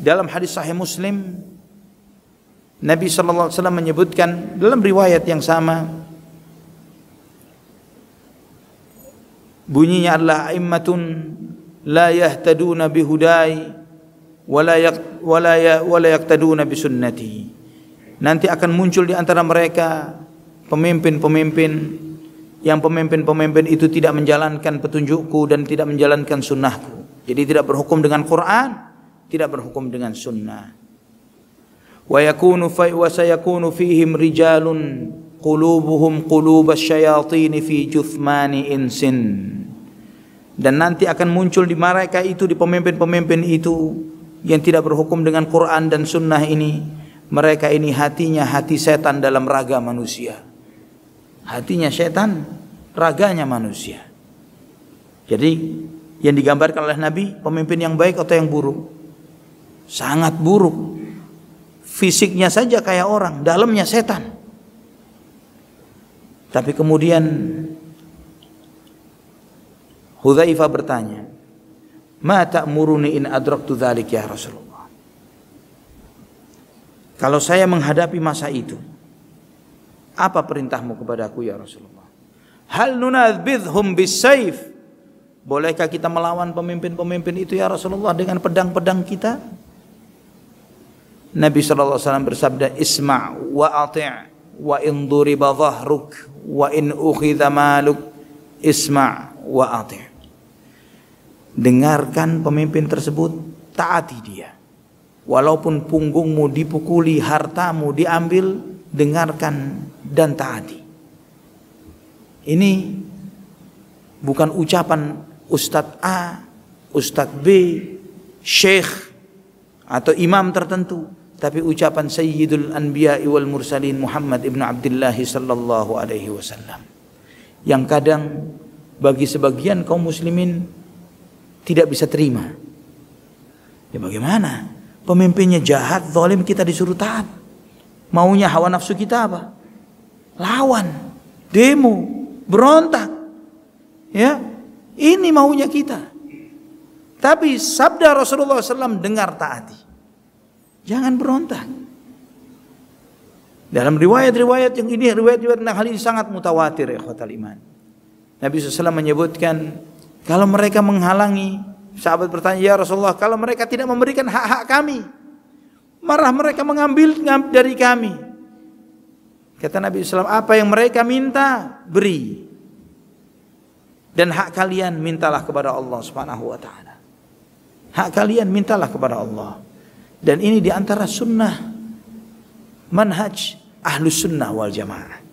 dalam hadis sahih Muslim Nabi sallallahu alaihi wasallam menyebutkan dalam riwayat yang sama bunyinya adalah aimmatun la yahtaduna bihudai wala yak, wala ya, wala yaktaduna nanti akan muncul di antara mereka pemimpin-pemimpin yang pemimpin-pemimpin itu tidak menjalankan petunjukku dan tidak menjalankan sunnahku jadi tidak berhukum dengan Quran tidak berhukum dengan sunnah wa yakunu fa wa sayakunu fihim rijalun qulubuhum qulubas syayatin fi juthmani insin dan nanti akan muncul di mereka itu di pemimpin-pemimpin itu yang tidak berhukum dengan Quran dan sunnah ini mereka ini hatinya hati setan dalam raga manusia hatinya setan raganya manusia jadi yang digambarkan oleh Nabi pemimpin yang baik atau yang buruk sangat buruk. Fisiknya saja kayak orang, dalamnya setan. Tapi kemudian Hudzaifah bertanya, "Ma ta'muruni in adraktu dzalik ya Rasulullah?" Kalau saya menghadapi masa itu, apa perintahmu kepadaku ya Rasulullah? Hal nunadzbidhum bisayf? Bolehkah kita melawan pemimpin-pemimpin itu ya Rasulullah dengan pedang-pedang kita? Nabi SAW alaihi wasallam bersabda isma' wa ati' wa in duriba dhahruk wa in ukhidha maluk isma' wa ati' dengarkan pemimpin tersebut taati dia walaupun punggungmu dipukuli hartamu diambil dengarkan dan taati ini bukan ucapan Ustadz A, Ustadz B, Sheikh atau imam tertentu tapi ucapan Sayyidul Anbiya wal Mursalin Muhammad ibnu Abdullah sallallahu alaihi wasallam yang kadang bagi sebagian kaum muslimin tidak bisa terima. Ya bagaimana? Pemimpinnya jahat, zalim kita disuruh taat. Maunya hawa nafsu kita apa? Lawan, demo, berontak. Ya, ini maunya kita. Tapi sabda Rasulullah SAW dengar taati. Jangan berontak. Dalam riwayat-riwayat yang ini, riwayat-riwayat tentang hal ini sangat mutawatir ya iman. Nabi SAW menyebutkan, kalau mereka menghalangi, sahabat bertanya, Ya Rasulullah, kalau mereka tidak memberikan hak-hak kami, marah mereka mengambil dari kami. Kata Nabi SAW, apa yang mereka minta, beri. Dan hak kalian mintalah kepada Allah Subhanahu wa taala. Hak kalian mintalah kepada Allah. Dan ini diantara sunnah manhaj ahlus sunnah wal jamaah.